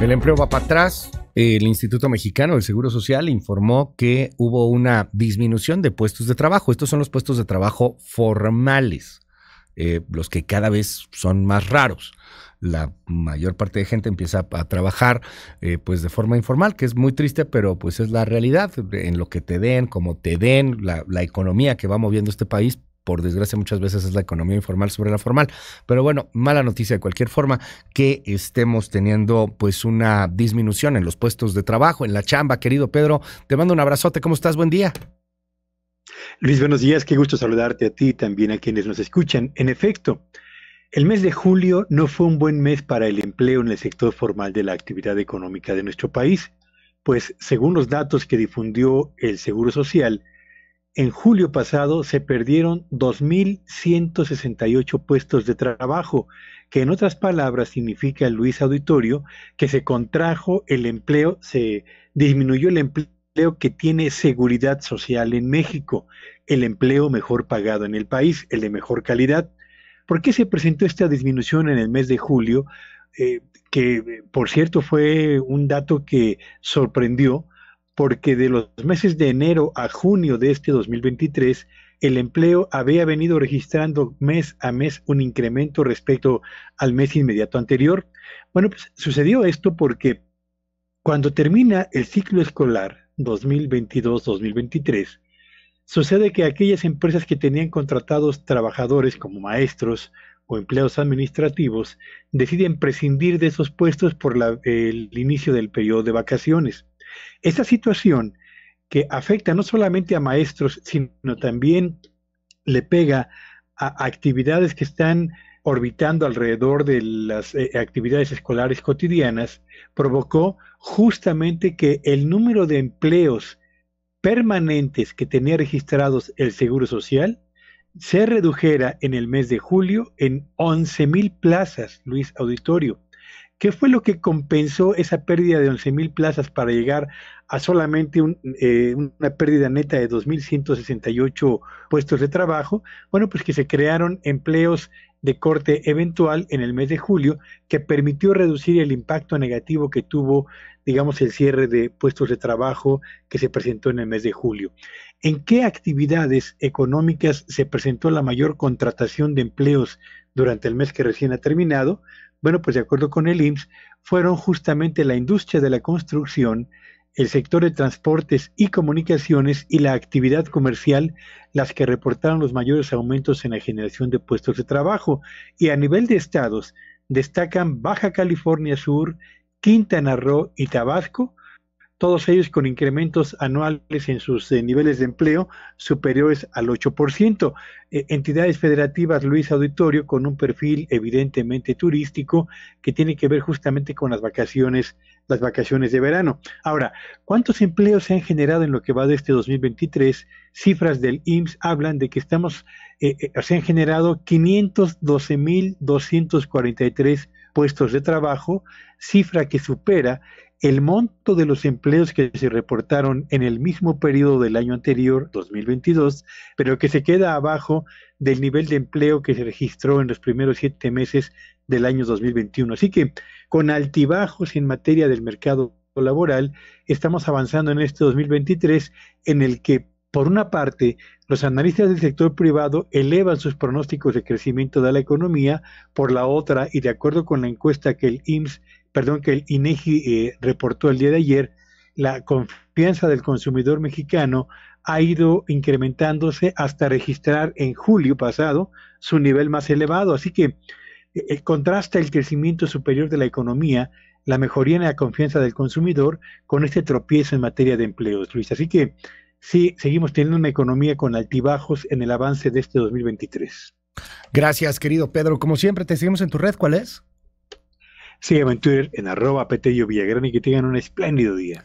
El empleo va para atrás. El Instituto Mexicano del Seguro Social informó que hubo una disminución de puestos de trabajo. Estos son los puestos de trabajo formales, eh, los que cada vez son más raros la mayor parte de gente empieza a trabajar eh, pues de forma informal, que es muy triste, pero pues es la realidad en lo que te den, como te den, la economía que va moviendo este país por desgracia muchas veces es la economía informal sobre la formal. Pero bueno, mala noticia de cualquier forma que estemos teniendo pues una disminución en los puestos de trabajo, en la chamba. Querido Pedro, te mando un abrazote. ¿Cómo estás? Buen día. Luis, buenos días. Qué gusto saludarte a ti y también a quienes nos escuchan. En efecto, el mes de julio no fue un buen mes para el empleo en el sector formal de la actividad económica de nuestro país, pues según los datos que difundió el Seguro Social, en julio pasado se perdieron 2.168 puestos de trabajo, que en otras palabras significa, Luis Auditorio, que se contrajo el empleo, se disminuyó el empleo que tiene seguridad social en México, el empleo mejor pagado en el país, el de mejor calidad. ¿Por qué se presentó esta disminución en el mes de julio? Eh, que eh, por cierto fue un dato que sorprendió, porque de los meses de enero a junio de este 2023, el empleo había venido registrando mes a mes un incremento respecto al mes inmediato anterior. Bueno, pues sucedió esto porque cuando termina el ciclo escolar 2022-2023, sucede que aquellas empresas que tenían contratados trabajadores como maestros o empleados administrativos deciden prescindir de esos puestos por el inicio del periodo de vacaciones. Esta situación que afecta no solamente a maestros, sino también le pega a actividades que están orbitando alrededor de las eh, actividades escolares cotidianas, provocó justamente que el número de empleos permanentes que tenía registrados el Seguro Social se redujera en el mes de julio en 11.000 plazas, Luis Auditorio. ¿Qué fue lo que compensó esa pérdida de 11.000 plazas para llegar a solamente eh, una pérdida neta de 2.168 puestos de trabajo? Bueno, pues que se crearon empleos de corte eventual en el mes de julio que permitió reducir el impacto negativo que tuvo, digamos, el cierre de puestos de trabajo que se presentó en el mes de julio. ¿En qué actividades económicas se presentó la mayor contratación de empleos durante el mes que recién ha terminado? Bueno, pues de acuerdo con el IMSS, fueron justamente la industria de la construcción, el sector de transportes y comunicaciones y la actividad comercial las que reportaron los mayores aumentos en la generación de puestos de trabajo. Y a nivel de estados, destacan Baja California Sur, Quintana Roo y Tabasco, todos ellos con incrementos anuales en sus eh, niveles de empleo superiores al 8%. Eh, entidades federativas, Luis Auditorio, con un perfil evidentemente turístico que tiene que ver justamente con las vacaciones, las vacaciones de verano. Ahora, ¿cuántos empleos se han generado en lo que va de este 2023? Cifras del IMSS hablan de que estamos, eh, se han generado 512.243 puestos de trabajo, cifra que supera el monto de los empleos que se reportaron en el mismo periodo del año anterior, 2022, pero que se queda abajo del nivel de empleo que se registró en los primeros siete meses del año 2021. Así que, con altibajos en materia del mercado laboral, estamos avanzando en este 2023 en el que, por una parte, los analistas del sector privado elevan sus pronósticos de crecimiento de la economía, por la otra, y de acuerdo con la encuesta que el IMSS perdón, que el INEGI e eh, reportó el día de ayer, la confianza del consumidor mexicano ha ido incrementándose hasta registrar en julio pasado su nivel más elevado. Así que eh, eh, contrasta el crecimiento superior de la economía, la mejoría en la confianza del consumidor con este tropiezo en materia de empleos, Luis. Así que sí, seguimos teniendo una economía con altibajos en el avance de este 2023. Gracias, querido Pedro. Como siempre, te seguimos en tu red. ¿Cuál es? Sígueme en Twitter en arroba Petello Villagrán y que tengan un espléndido día.